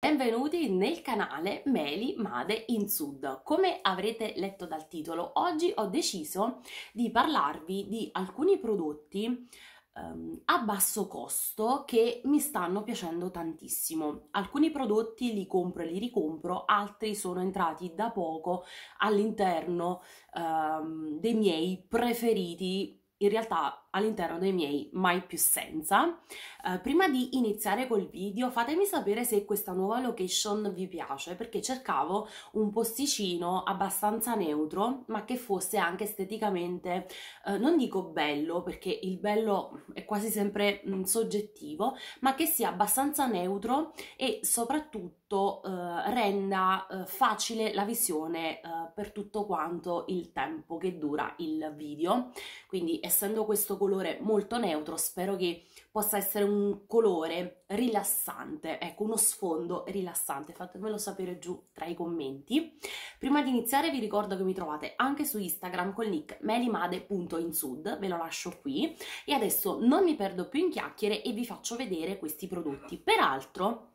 Benvenuti nel canale Meli Made in Sud. Come avrete letto dal titolo, oggi ho deciso di parlarvi di alcuni prodotti ehm, a basso costo che mi stanno piacendo tantissimo. Alcuni prodotti li compro e li ricompro, altri sono entrati da poco all'interno ehm, dei miei preferiti. In realtà all'interno dei miei Mai Più Senza. Eh, prima di iniziare col video fatemi sapere se questa nuova location vi piace perché cercavo un posticino abbastanza neutro ma che fosse anche esteticamente, eh, non dico bello perché il bello è quasi sempre mh, mm, soggettivo, ma che sia abbastanza neutro e soprattutto eh, renda eh, facile la visione eh, per tutto quanto il tempo che dura il video. Quindi essendo questo colore molto neutro, spero che possa essere un colore rilassante, ecco uno sfondo rilassante, fatemelo sapere giù tra i commenti. Prima di iniziare vi ricordo che mi trovate anche su Instagram col nick melimade.insud, ve lo lascio qui e adesso non mi perdo più in chiacchiere e vi faccio vedere questi prodotti. Peraltro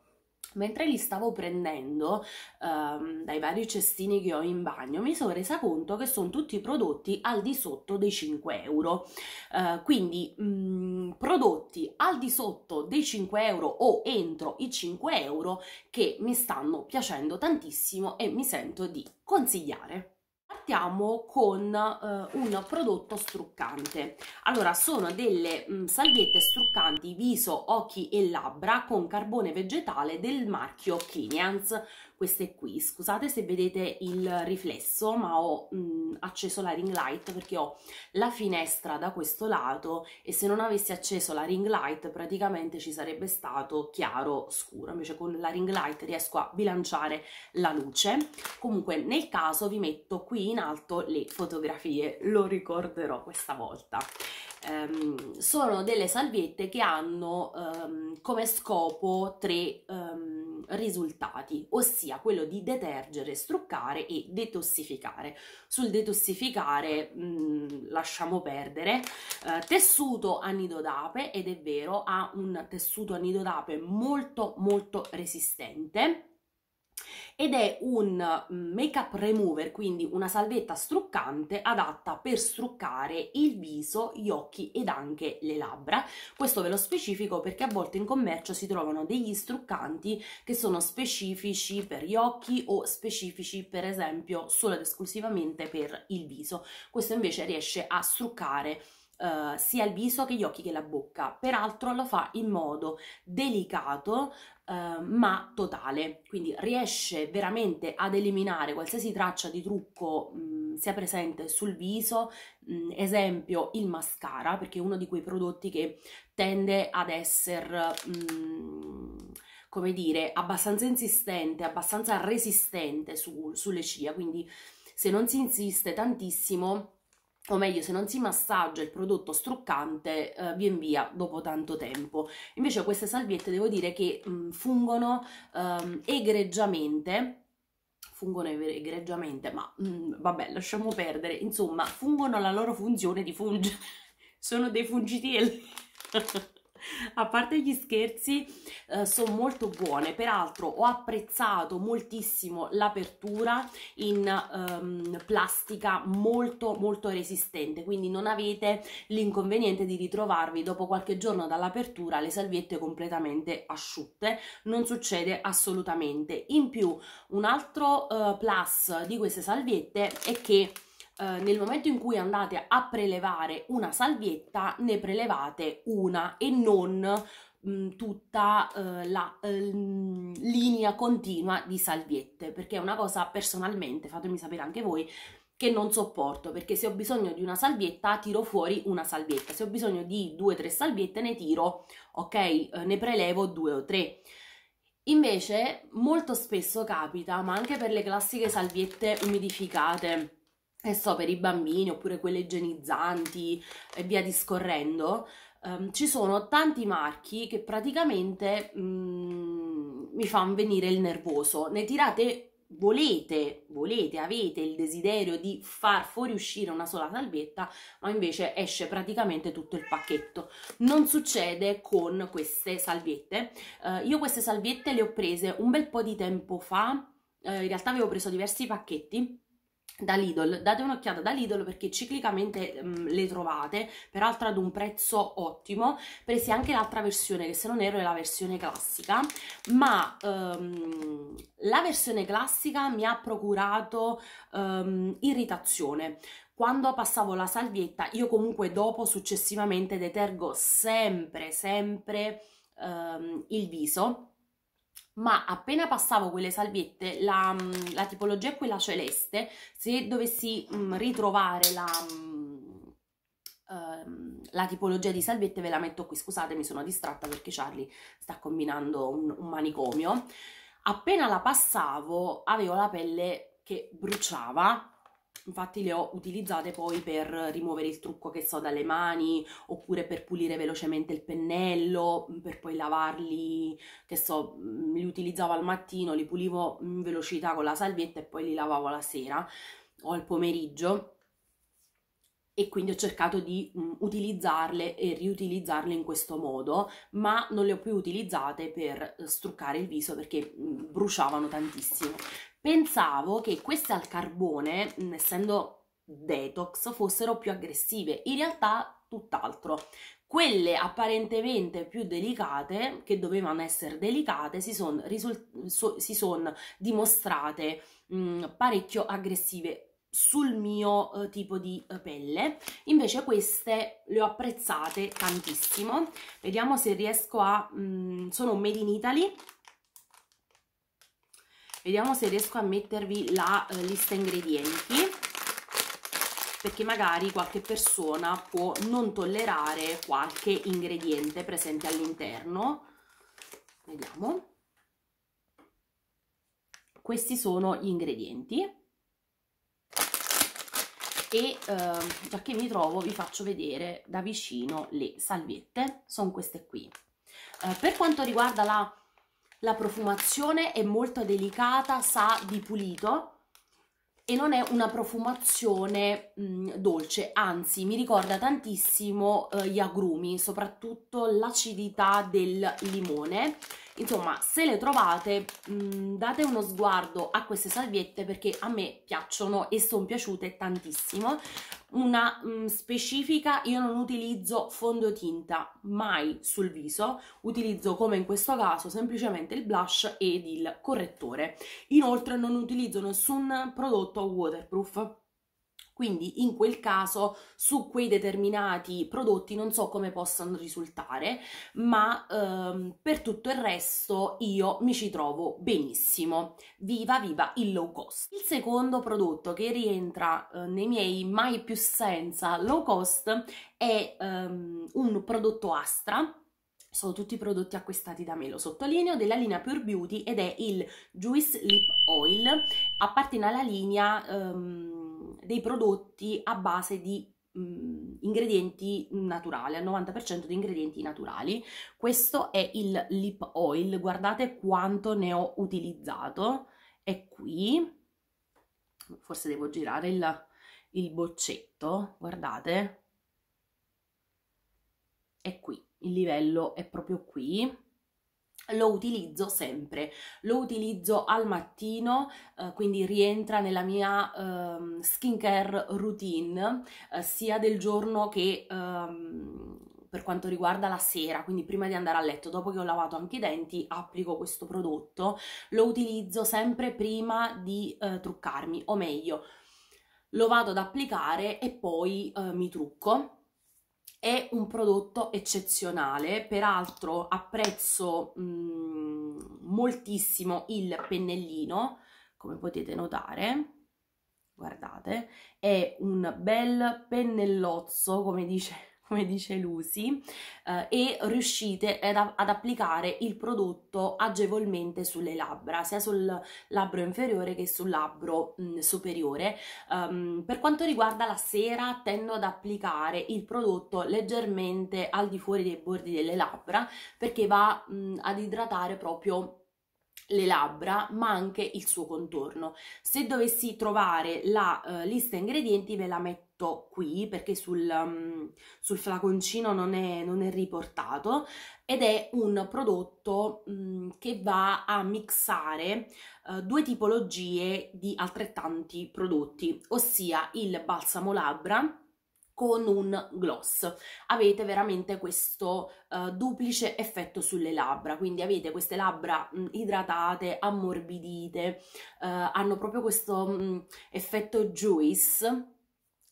Mentre li stavo prendendo ehm, dai vari cestini che ho in bagno, mi sono resa conto che sono tutti prodotti al di sotto dei 5 euro. Eh, quindi mh, mm, prodotti al di sotto dei 5 euro o entro i 5 euro che mi stanno piacendo tantissimo e mi sento di consigliare partiamo con eh, un prodotto struccante. Allora, sono delle mh, mm, salviette struccanti viso, occhi e labbra con carbone vegetale del marchio Kinians queste qui scusate se vedete il riflesso ma ho mh, acceso la ring light perché ho la finestra da questo lato e se non avessi acceso la ring light praticamente ci sarebbe stato chiaro scuro invece con la ring light riesco a bilanciare la luce comunque nel caso vi metto qui in alto le fotografie lo ricorderò questa volta Um, sono delle salviette che hanno um, come scopo tre um, risultati, ossia quello di detergere, struccare e detossificare. Sul detossificare mh, mm, lasciamo perdere. Eh, tessuto anidodape ed è vero ha un tessuto anidodape molto molto resistente ed è un mm, make up remover, quindi una salvetta struccante adatta per struccare il viso, gli occhi ed anche le labbra. Questo ve lo specifico perché a volte in commercio si trovano degli struccanti che sono specifici per gli occhi o specifici per esempio solo ed esclusivamente per il viso. Questo invece riesce a struccare Uh, sia il viso che gli occhi che la bocca. Peraltro lo fa in modo delicato, eh, ma totale, quindi riesce veramente ad eliminare qualsiasi traccia di trucco mh, sia presente sul viso, mh, esempio il mascara, perché è uno di quei prodotti che tende ad essere come dire, abbastanza insistente, abbastanza resistente su, sulle ciglia, quindi se non si insiste tantissimo o meglio se non si massaggia il prodotto struccante eh, vi invia dopo tanto tempo invece queste salviette devo dire che mh, mm, fungono ehm, egregiamente fungono egregiamente ma mh, mm, vabbè lasciamo perdere insomma fungono la loro funzione di fungere sono dei fungitelli a parte gli scherzi, eh, sono molto buone. Peraltro ho apprezzato moltissimo l'apertura in ehm, plastica molto molto resistente, quindi non avete l'inconveniente di ritrovarvi dopo qualche giorno dall'apertura le salviette completamente asciutte, non succede assolutamente. In più, un altro eh, plus di queste salviette è che eh, nel momento in cui andate a prelevare una salvietta ne prelevate una e non mh, mm, tutta eh, la eh, linea continua di salviette perché è una cosa personalmente fatemi sapere anche voi che non sopporto perché se ho bisogno di una salvietta tiro fuori una salvietta se ho bisogno di due o tre salviette ne tiro ok eh, ne prelevo due o tre Invece molto spesso capita, ma anche per le classiche salviette umidificate e eh, so per i bambini oppure quelle igienizzanti e via discorrendo, um, ci sono tanti marchi che praticamente um, mi fanno venire il nervoso. Ne tirate volete, volete, avete il desiderio di far fuoriuscire una sola salvietta, ma invece esce praticamente tutto il pacchetto. Non succede con queste salviette. Uh, io queste salviette le ho prese un bel po' di tempo fa, uh, in realtà avevo preso diversi pacchetti, da Lidl, date un'occhiata da Lidl perché ciclicamente mh, mm, le trovate, peraltro ad un prezzo ottimo, presi anche l'altra versione che se non erro è la versione classica, ma um, la versione classica mi ha procurato um, irritazione, quando passavo la salvietta io comunque dopo successivamente detergo sempre sempre um, il viso ma appena passavo quelle salviette, la, mm, la tipologia è quella celeste, se dovessi mh, mm, ritrovare la, mh, mm, ehm, la, tipologia di salviette ve la metto qui, scusate mi sono distratta perché Charlie sta combinando un, un manicomio, appena la passavo avevo la pelle che bruciava infatti le ho utilizzate poi per rimuovere il trucco che so dalle mani oppure per pulire velocemente il pennello mm, per poi lavarli che so mm, li utilizzavo al mattino li pulivo in velocità con la salvietta e poi li lavavo la sera o al pomeriggio e quindi ho cercato di mm, utilizzarle e riutilizzarle in questo modo, ma non le ho più utilizzate per eh, struccare il viso perché bruciavano tantissimo pensavo che queste al carbone, essendo detox, fossero più aggressive. In realtà tutt'altro. Quelle apparentemente più delicate, che dovevano essere delicate, si sono so, son dimostrate mh, parecchio aggressive sul mio eh, tipo di eh, pelle invece queste le ho apprezzate tantissimo vediamo se riesco a mh, sono made in Italy vediamo se riesco a mettervi la eh, lista ingredienti perché magari qualche persona può non tollerare qualche ingrediente presente all'interno vediamo questi sono gli ingredienti e eh, già che mi trovo vi faccio vedere da vicino le salviette sono queste qui eh, per quanto riguarda la la profumazione è molto delicata, sa di pulito e non è una profumazione mh, mm, dolce, anzi mi ricorda tantissimo eh, gli agrumi, soprattutto l'acidità del limone. Insomma, se le trovate, mh, mm, date uno sguardo a queste salviette perché a me piacciono e sono piaciute tantissimo una mh, mm, specifica, io non utilizzo fondotinta mai sul viso, utilizzo come in questo caso semplicemente il blush ed il correttore. Inoltre non utilizzo nessun prodotto waterproof quindi in quel caso su quei determinati prodotti non so come possano risultare, ma ehm, per tutto il resto io mi ci trovo benissimo. Viva viva il low cost! Il secondo prodotto che rientra eh, nei miei mai più senza low cost è ehm, un prodotto Astra sono tutti prodotti acquistati da me, lo sottolineo, della linea Pure Beauty ed è il Juice Lip Oil, appartiene alla linea um, dei prodotti a base di mh, mhmm, ingredienti naturali, al 90% di ingredienti naturali. Questo è il lip oil, guardate quanto ne ho utilizzato, è qui, forse devo girare il, il boccetto, guardate, è qui, il livello è proprio qui, lo utilizzo sempre, lo utilizzo al mattino, eh, quindi rientra nella mia eh, skincare routine eh, sia del giorno che ehm, per quanto riguarda la sera, quindi prima di andare a letto, dopo che ho lavato anche i denti, applico questo prodotto, lo utilizzo sempre prima di eh, truccarmi, o meglio, lo vado ad applicare e poi eh, mi trucco è un prodotto eccezionale, peraltro apprezzo mh, mhmm, moltissimo il pennellino, come potete notare, guardate, è un bel pennellozzo, come dice come dice Lucy, eh, e riuscite ad, ad, applicare il prodotto agevolmente sulle labbra, sia sul labbro inferiore che sul labbro mh, superiore. Um, per quanto riguarda la sera, tendo ad applicare il prodotto leggermente al di fuori dei bordi delle labbra perché va mh, ad idratare proprio le labbra ma anche il suo contorno se dovessi trovare la uh, lista ingredienti ve la metto qui perché sul, um, sul flaconcino non è, non è, riportato ed è un prodotto um, che va a mixare uh, due tipologie di altrettanti prodotti ossia il balsamo labbra con un gloss avete veramente questo uh, duplice effetto sulle labbra quindi avete queste labbra mh, mm, idratate ammorbidite uh, hanno proprio questo mh, mm, effetto juice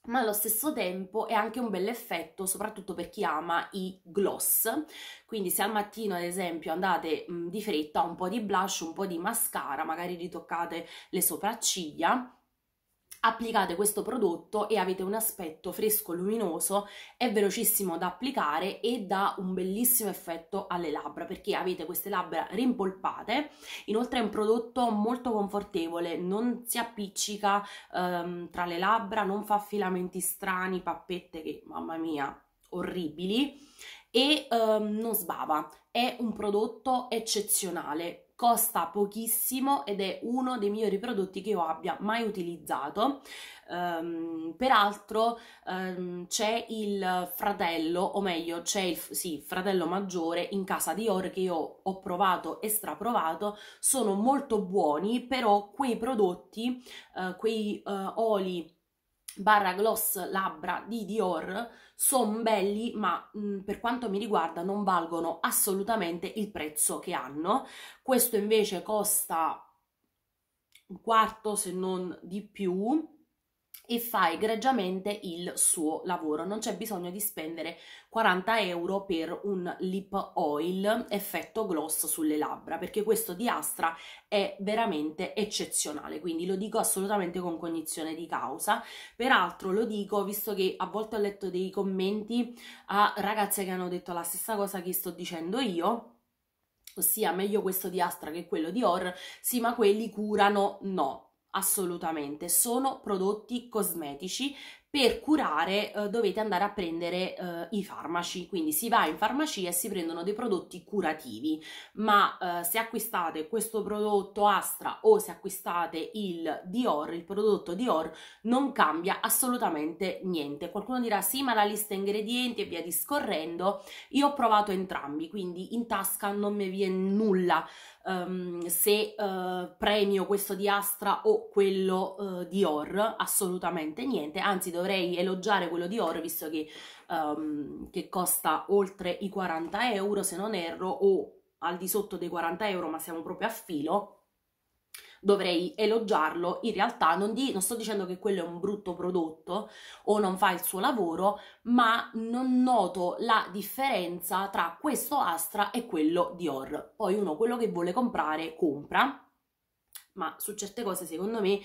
ma allo stesso tempo è anche un bel effetto soprattutto per chi ama i gloss quindi se al mattino ad esempio andate mh, mm, di fretta un po' di blush un po' di mascara magari ritoccate le sopracciglia applicate questo prodotto e avete un aspetto fresco, luminoso, è velocissimo da applicare e dà un bellissimo effetto alle labbra perché avete queste labbra rimpolpate, inoltre è un prodotto molto confortevole, non si appiccica ehm, tra le labbra, non fa filamenti strani, pappette che mamma mia orribili e ehm, non sbava, è un prodotto eccezionale costa pochissimo ed è uno dei migliori prodotti che io abbia mai utilizzato. Um, peraltro um, c'è il fratello, o meglio c'è il sì, fratello maggiore in casa di Or che io ho provato e straprovato, sono molto buoni, però quei prodotti, uh, quei uh, oli barra gloss labbra di Dior sono belli ma mh, mm, per quanto mi riguarda non valgono assolutamente il prezzo che hanno questo invece costa un quarto se non di più e fa egregiamente il suo lavoro. Non c'è bisogno di spendere 40 euro per un lip oil effetto gloss sulle labbra, perché questo di Astra è veramente eccezionale, quindi lo dico assolutamente con cognizione di causa. Peraltro lo dico visto che a volte ho letto dei commenti a ragazze che hanno detto la stessa cosa che sto dicendo io, ossia meglio questo di Astra che quello di Or, sì ma quelli curano, no assolutamente, sono prodotti cosmetici. Per curare eh, dovete andare a prendere eh, i farmaci, quindi si va in farmacia e si prendono dei prodotti curativi, ma eh, se acquistate questo prodotto Astra o se acquistate il Dior, il prodotto Dior, non cambia assolutamente niente. Qualcuno dirà sì, ma la lista ingredienti e via discorrendo, io ho provato entrambi, quindi in tasca non mi viene nulla um, se uh, premio questo di Astra o quello uh, di Or, assolutamente niente, anzi dovrei elogiare quello di Or visto che, um, che costa oltre i 40 euro se non erro o al di sotto dei 40 euro ma siamo proprio a filo dovrei elogiarlo. In realtà non, di, non sto dicendo che quello è un brutto prodotto o non fa il suo lavoro, ma non noto la differenza tra questo Astra e quello Dior. Poi uno quello che vuole comprare compra, ma su certe cose secondo me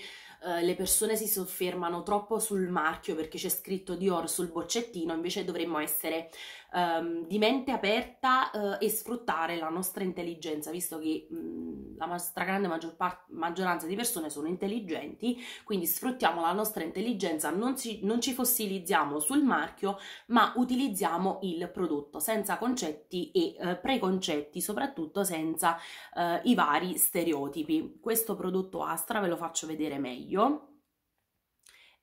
eh, le persone si soffermano troppo sul marchio perché c'è scritto Dior sul boccettino, invece dovremmo essere um, di mente aperta uh, e sfruttare la nostra intelligenza, visto che mh, mm, la stragrande maggior part- maggioranza di persone sono intelligenti, quindi sfruttiamo la nostra intelligenza, non ci, non ci fossilizziamo sul marchio, ma utilizziamo il prodotto senza concetti e uh, preconcetti, soprattutto senza eh, i vari stereotipi. Questo prodotto Astra ve lo faccio vedere meglio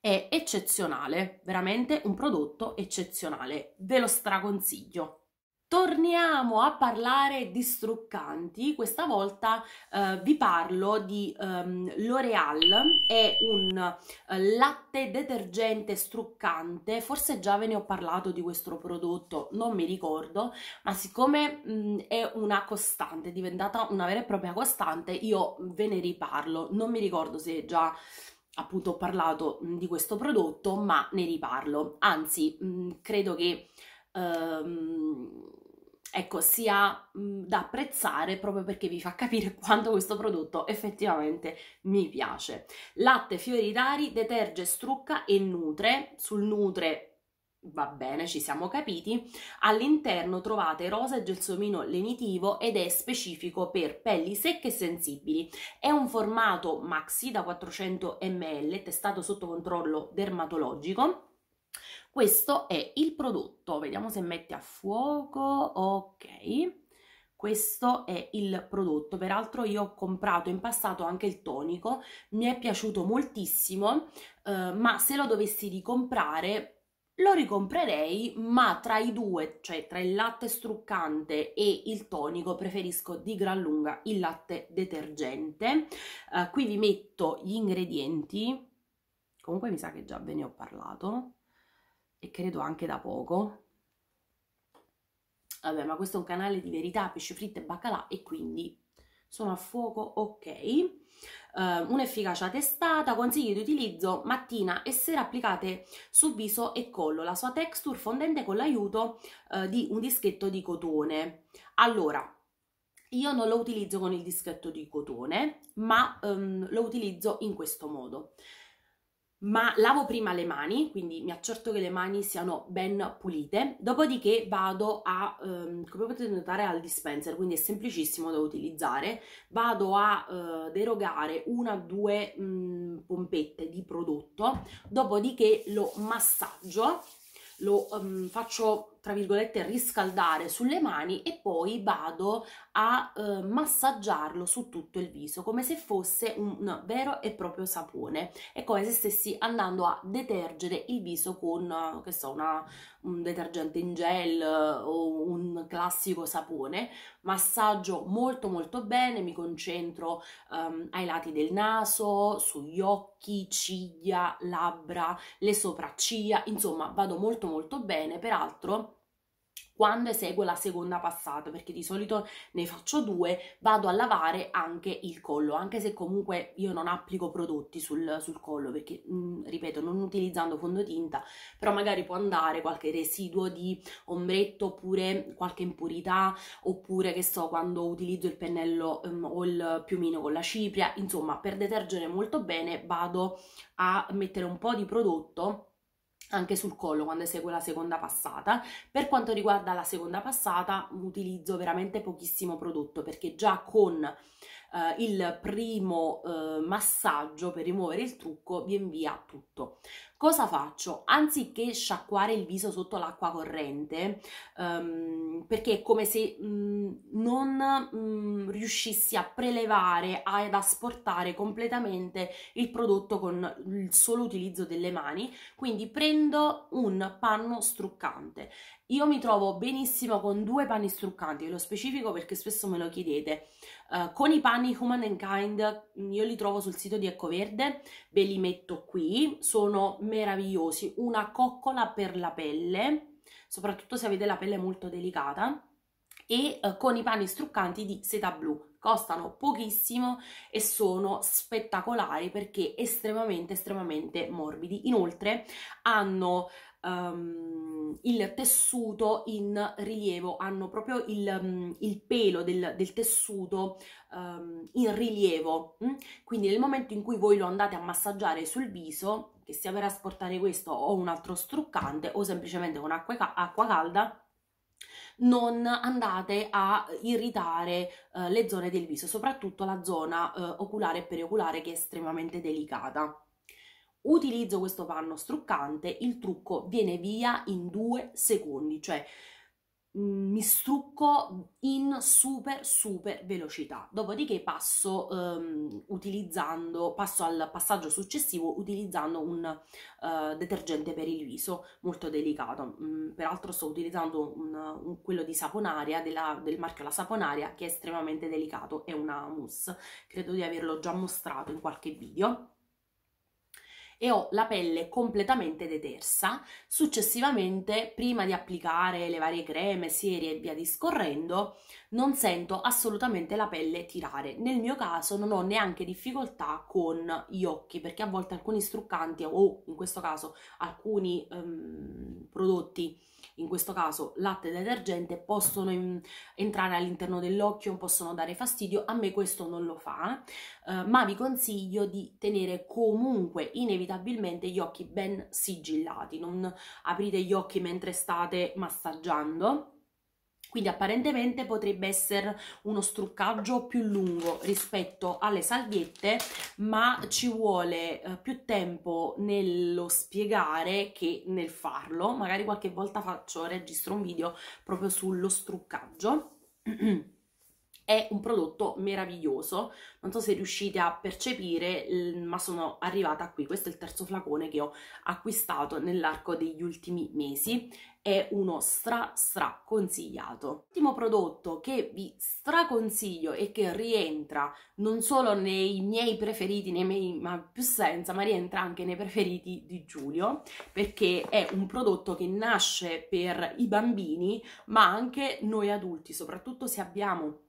è eccezionale, veramente un prodotto eccezionale, ve lo straconsiglio. Torniamo a parlare di struccanti, questa volta eh, vi parlo di um, ehm, L'Oreal, è un uh, latte detergente struccante, forse già ve ne ho parlato di questo prodotto, non mi ricordo, ma siccome mh, è una costante, è diventata una vera e propria costante, io ve ne riparlo, non mi ricordo se già appunto ho parlato mm, di questo prodotto, ma ne riparlo. Anzi, mm, credo che ehm, ecco, sia mm, da apprezzare proprio perché vi fa capire quanto questo prodotto effettivamente mi piace. Latte fiori rari, deterge, strucca e nutre. Sul nutre va bene, ci siamo capiti. All'interno trovate rosa e gelsomino lenitivo ed è specifico per pelli secche e sensibili. È un formato maxi da 400 ml, testato sotto controllo dermatologico. Questo è il prodotto, vediamo se mette a fuoco, ok. Questo è il prodotto, peraltro io ho comprato in passato anche il tonico, mi è piaciuto moltissimo, eh, ma se lo dovessi ricomprare lo ricomprerei, ma tra i due, cioè tra il latte struccante e il tonico, preferisco di gran lunga il latte detergente. Uh, qui vi metto gli ingredienti, comunque mi sa che già ve ne ho parlato e credo anche da poco. Vabbè, ma questo è un canale di verità, pesce fritto e baccalà e quindi sono a fuoco, ok. Uh, un'efficacia testata, consigli di utilizzo mattina e sera applicate su viso e collo, la sua texture fondente con l'aiuto uh, di un dischetto di cotone. Allora, io non lo utilizzo con il dischetto di cotone, ma um, lo utilizzo in questo modo ma lavo prima le mani, quindi mi accerto che le mani siano ben pulite, dopodiché vado a, ehm, come potete notare, al dispenser, quindi è semplicissimo da utilizzare, vado a eh, derogare una o due mh, mm, pompette di prodotto, dopodiché lo massaggio, lo ehm, faccio tra virgolette riscaldare sulle mani e poi vado a eh, massaggiarlo su tutto il viso come se fosse un vero e proprio sapone è come se stessi andando a detergere il viso con che so una, un detergente in gel eh, o un classico sapone massaggio molto molto bene mi concentro ehm, ai lati del naso sugli occhi ciglia labbra le sopracciglia insomma vado molto molto bene peraltro quando eseguo la seconda passata perché di solito ne faccio due vado a lavare anche il collo anche se comunque io non applico prodotti sul, sul collo perché mh, mm, ripeto non utilizzando fondotinta però magari può andare qualche residuo di ombretto oppure qualche impurità oppure che so quando utilizzo il pennello um, o il piumino con la cipria insomma per detergere molto bene vado a mettere un po' di prodotto anche sul collo quando eseguo la seconda passata. Per quanto riguarda la seconda passata utilizzo veramente pochissimo prodotto perché già con eh, il primo eh, massaggio per rimuovere il trucco vi invia tutto. Cosa faccio? Anziché sciacquare il viso sotto l'acqua corrente, um, perché è come se um, non um, riuscissi a prelevare, ad asportare completamente il prodotto con il solo utilizzo delle mani, quindi prendo un panno struccante. Io mi trovo benissimo con due panni struccanti, ve lo specifico perché spesso me lo chiedete. Uh, con i panni Human and Kind mm, io li trovo sul sito di Ecoverde, ve li metto qui, sono meravigliosi, una coccola per la pelle, soprattutto se avete la pelle molto delicata, e eh, con i panni struccanti di seta blu. Costano pochissimo e sono spettacolari perché estremamente, estremamente morbidi. Inoltre hanno um, il tessuto in rilievo, hanno proprio il, um, il pelo del, del tessuto um, in rilievo. Mm? Quindi nel momento in cui voi lo andate a massaggiare sul viso, che sia per asportare questo o un altro struccante o semplicemente con acqua, acqua calda, non andate a irritare uh, le zone del viso, soprattutto la zona uh, oculare e perioculare che è estremamente delicata utilizzo questo panno struccante, il trucco viene via in due secondi, cioè mm, mi strucco in super super velocità dopodiché passo um, utilizzando passo al passaggio successivo utilizzando un uh, detergente per il viso molto delicato mm, peraltro sto utilizzando un, un, quello di saponaria della, del marchio la saponaria che è estremamente delicato è una mousse credo di averlo già mostrato in qualche video e ho la pelle completamente detersa. Successivamente, prima di applicare le varie creme, serie e via discorrendo, non sento assolutamente la pelle tirare. Nel mio caso non ho neanche difficoltà con gli occhi, perché a volte alcuni struccanti o in questo caso alcuni um, prodotti in questo caso latte e detergente, possono in, entrare all'interno dell'occhio, possono dare fastidio, a me questo non lo fa, eh, ma vi consiglio di tenere comunque inevitabilmente inevitabilmente gli occhi ben sigillati, non aprite gli occhi mentre state massaggiando. Quindi apparentemente potrebbe essere uno struccaggio più lungo rispetto alle salviette, ma ci vuole eh, più tempo nello spiegare che nel farlo. Magari qualche volta faccio, registro un video proprio sullo struccaggio. è un prodotto meraviglioso, non so se riuscite a percepire, ma sono arrivata qui, questo è il terzo flacone che ho acquistato nell'arco degli ultimi mesi, è uno stra stra consigliato. L'ultimo prodotto che vi straconsiglio e che rientra non solo nei miei preferiti, nei miei ma più senza, ma rientra anche nei preferiti di Giulio, perché è un prodotto che nasce per i bambini, ma anche noi adulti, soprattutto se abbiamo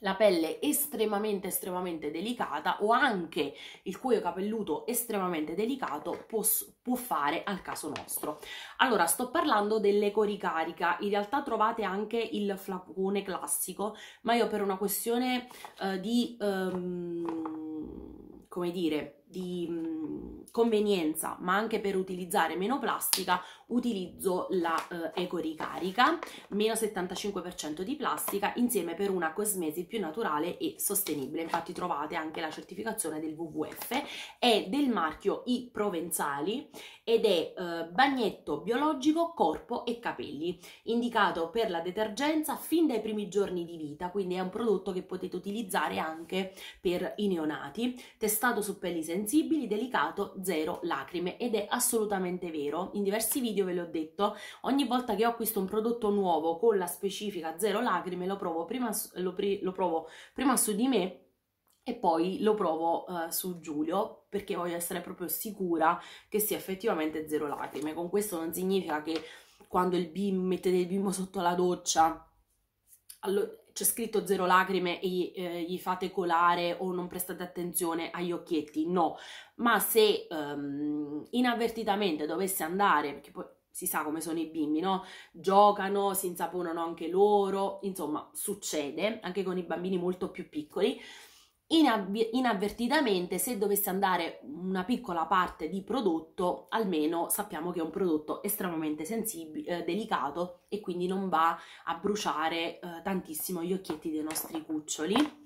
la pelle estremamente estremamente delicata o anche il cuoio capelluto estremamente delicato può, può, fare al caso nostro. Allora sto parlando dell'eco ricarica, in realtà trovate anche il flacone classico ma io per una questione eh, di... Ehm come dire, di mh, convenienza, ma anche per utilizzare meno plastica, utilizzo la eh, Eco Ricarica, meno 75% di plastica, insieme per una cosmesi più naturale e sostenibile. Infatti trovate anche la certificazione del WWF è del marchio I Provenzali ed è eh, bagnetto biologico corpo e capelli, indicato per la detergenza fin dai primi giorni di vita, quindi è un prodotto che potete utilizzare anche per i neonati, testato su pelli sensibili, delicato, zero lacrime ed è assolutamente vero. In diversi video ve l'ho detto, ogni volta che ho acquisto un prodotto nuovo con la specifica zero lacrime lo provo prima, lo, lo provo prima su di me e poi lo provo uh, su Giulio perché voglio essere proprio sicura che sia effettivamente zero lacrime. Con questo non significa che quando il bim, mettete il bimbo sotto la doccia c'è scritto zero lacrime e gli, eh, gli fate colare o non prestate attenzione agli occhietti, no. Ma se um, inavvertitamente dovesse andare, perché poi si sa come sono i bimbi, no? Giocano, si insaponano anche loro, insomma succede anche con i bambini molto più piccoli, Inavvi- inavvertitamente se dovesse andare una piccola parte di prodotto almeno sappiamo che è un prodotto estremamente sensibile eh, delicato e quindi non va a bruciare eh, tantissimo gli occhietti dei nostri cuccioli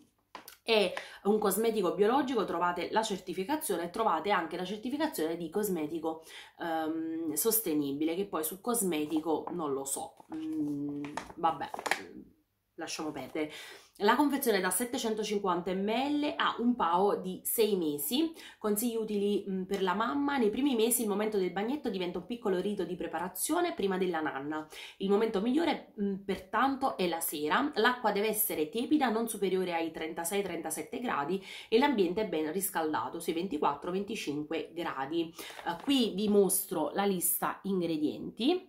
è un cosmetico biologico, trovate la certificazione e trovate anche la certificazione di cosmetico ehm, sostenibile, che poi su cosmetico non lo so, mm, vabbè, lasciamo perdere. La confezione da 750 ml ha un PAO di 6 mesi, consigli utili mm, per la mamma, nei primi mesi il momento del bagnetto diventa un piccolo rito di preparazione prima della nanna, il momento migliore mm, pertanto è la sera, l'acqua deve essere tiepida non superiore ai 36-37 gradi e l'ambiente ben riscaldato sui 24-25 gradi. Eh, qui vi mostro la lista ingredienti,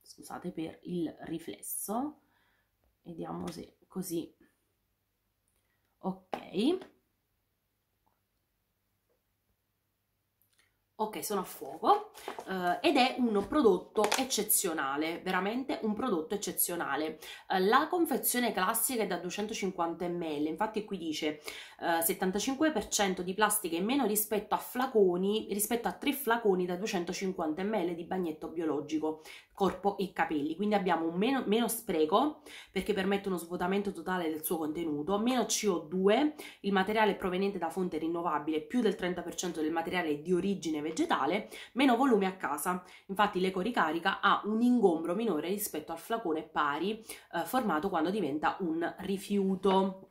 scusate per il riflesso, vediamo se così. Ok. Ok, sono a fuoco eh, ed è un prodotto eccezionale, veramente un prodotto eccezionale. Eh, la confezione classica è da 250 ml, infatti qui dice eh, 75% di plastica in meno rispetto a flaconi, rispetto a 3 flaconi da 250 ml di bagnetto biologico corpo e capelli. Quindi abbiamo meno, meno spreco perché permette uno svuotamento totale del suo contenuto, meno CO2, il materiale proveniente da fonte rinnovabile più del 30% del materiale di origine vegetale, meno volume a casa. Infatti l'eco ricarica ha un ingombro minore rispetto al flacone pari eh, formato quando diventa un rifiuto.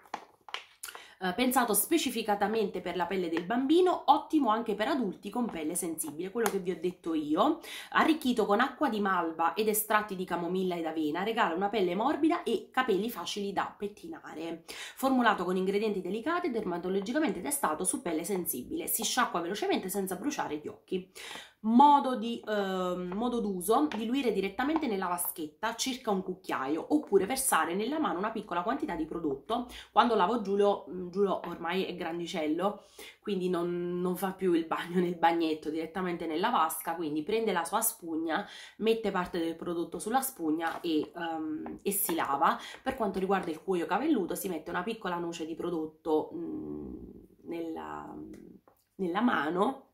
Eh, pensato specificatamente per la pelle del bambino, ottimo anche per adulti con pelle sensibile, quello che vi ho detto io, arricchito con acqua di malva ed estratti di camomilla ed avena, regala una pelle morbida e capelli facili da pettinare. Formulato con ingredienti delicati e dermatologicamente testato su pelle sensibile, si sciacqua velocemente senza bruciare gli occhi modo, di, eh, modo d'uso, diluire direttamente nella vaschetta circa un cucchiaio oppure versare nella mano una piccola quantità di prodotto. Quando lavo Giulio, mm, Giulio ormai è grandicello, quindi non, non fa più il bagno nel bagnetto, direttamente nella vasca, quindi prende la sua spugna, mette parte del prodotto sulla spugna e, um, e si lava. Per quanto riguarda il cuoio cavelluto si mette una piccola noce di prodotto mh, mm, nella, nella mano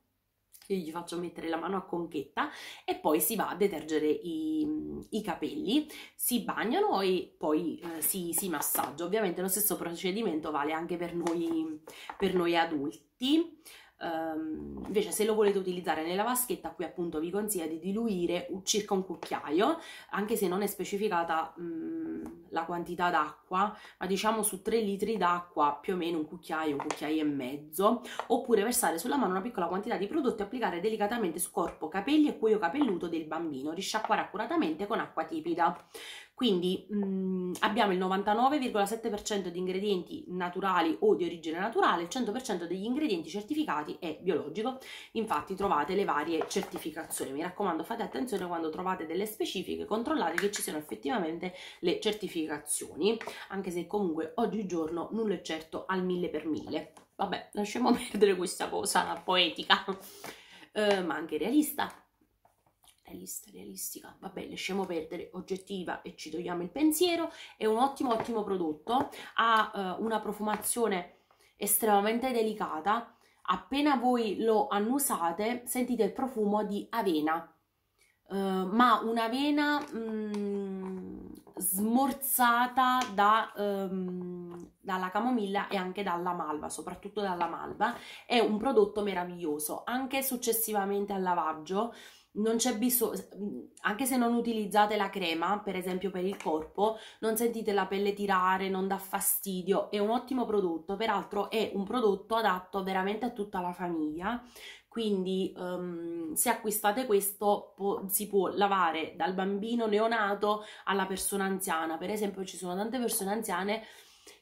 io gli faccio mettere la mano a conchetta e poi si va a detergere i, i capelli, si bagnano e poi eh, si, si, massaggia. Ovviamente lo stesso procedimento vale anche per noi, per noi adulti. Um, invece se lo volete utilizzare nella vaschetta qui appunto vi consiglio di diluire circa un cucchiaio anche se non è specificata um, la quantità d'acqua ma diciamo su 3 litri d'acqua più o meno un cucchiaio, un cucchiaio e mezzo oppure versare sulla mano una piccola quantità di prodotto e applicare delicatamente su corpo, capelli e cuoio capelluto del bambino risciacquare accuratamente con acqua tiepida quindi mh, mm, abbiamo il 99,7% di ingredienti naturali o di origine naturale, il 100% degli ingredienti certificati è biologico. Infatti trovate le varie certificazioni. Mi raccomando, fate attenzione quando trovate delle specifiche, controllate che ci siano effettivamente le certificazioni, anche se comunque oggigiorno nulla è certo al mille per mille. Vabbè, lasciamo perdere questa cosa poetica, eh, ma anche realista realista, realistica, vabbè, lasciamo perdere, oggettiva e ci togliamo il pensiero, è un ottimo, ottimo prodotto, ha eh, una profumazione estremamente delicata, appena voi lo annusate sentite il profumo di avena, eh, ma un'avena mm, smorzata da, um, dalla camomilla e anche dalla malva, soprattutto dalla malva. È un prodotto meraviglioso, anche successivamente al lavaggio non c'è bisogno, anche se non utilizzate la crema, per esempio per il corpo, non sentite la pelle tirare, non dà fastidio, è un ottimo prodotto, peraltro è un prodotto adatto veramente a tutta la famiglia, quindi um, se acquistate questo po- si può lavare dal bambino neonato alla persona anziana, per esempio ci sono tante persone anziane che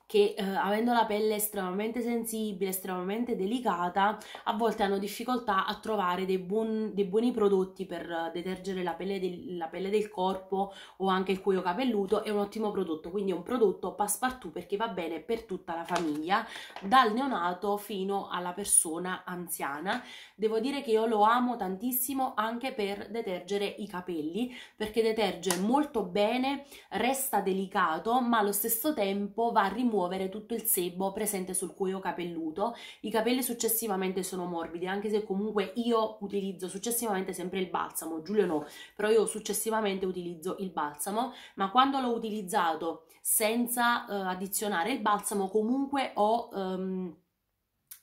che eh, avendo la pelle estremamente sensibile, estremamente delicata, a volte hanno difficoltà a trovare dei, buon, dei buoni prodotti per detergere la pelle, del, la pelle, del, corpo o anche il cuoio capelluto, è un ottimo prodotto, quindi è un prodotto passepartout perché va bene per tutta la famiglia, dal neonato fino alla persona anziana. Devo dire che io lo amo tantissimo anche per detergere i capelli, perché deterge molto bene, resta delicato, ma allo stesso tempo va a rimuovere rimuovere tutto il sebo presente sul cuoio capelluto. I capelli successivamente sono morbidi, anche se comunque io utilizzo successivamente sempre il balsamo, Giulio no, però io successivamente utilizzo il balsamo, ma quando l'ho utilizzato senza eh, addizionare il balsamo comunque ho... Um,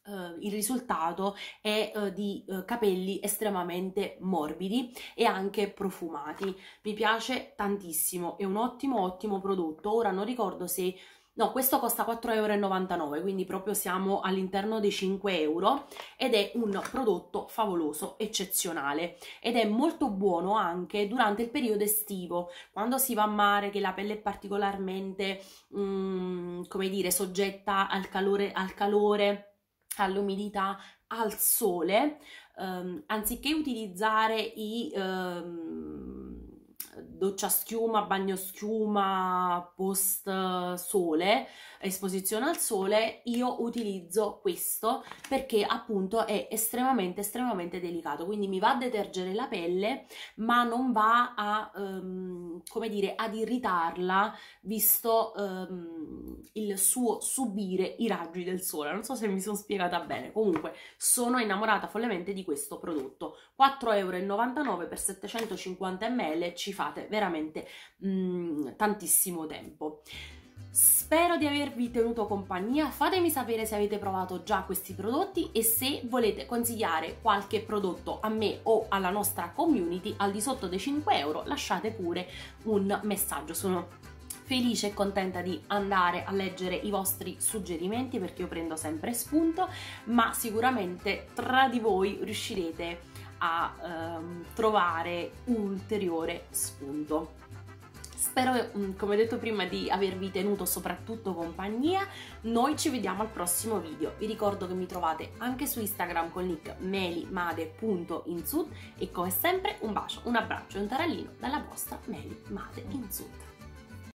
Uh, il risultato è uh, di uh, capelli estremamente morbidi e anche profumati. Mi piace tantissimo, è un ottimo ottimo prodotto. Ora non ricordo se No, questo costa 4,99 euro, quindi proprio siamo all'interno dei 5 euro ed è un prodotto favoloso, eccezionale ed è molto buono anche durante il periodo estivo, quando si va a mare, che la pelle è particolarmente, um, come dire, soggetta al calore, al calore all'umidità, al sole, um, anziché utilizzare i... Um, doccia schiuma, bagno schiuma, post eh, sole, esposizione al sole, io utilizzo questo perché appunto è estremamente estremamente delicato, quindi mi va a detergere la pelle ma non va a, um, come dire, ad irritarla visto um, il suo subire i raggi del sole, non so se mi sono spiegata bene, comunque sono innamorata follemente di questo prodotto, 4,99 euro per 750 ml ci fa passate veramente mh, mm, tantissimo tempo. Spero di avervi tenuto compagnia, fatemi sapere se avete provato già questi prodotti e se volete consigliare qualche prodotto a me o alla nostra community al di sotto dei 5 euro lasciate pure un messaggio, sono felice e contenta di andare a leggere i vostri suggerimenti perché io prendo sempre spunto, ma sicuramente tra di voi riuscirete a a ehm, trovare un ulteriore spunto. Spero, mm, come detto prima, di avervi tenuto soprattutto compagnia. Noi ci vediamo al prossimo video. Vi ricordo che mi trovate anche su Instagram con nick melimade.insud e come sempre un bacio, un abbraccio e un tarallino dalla vostra Meli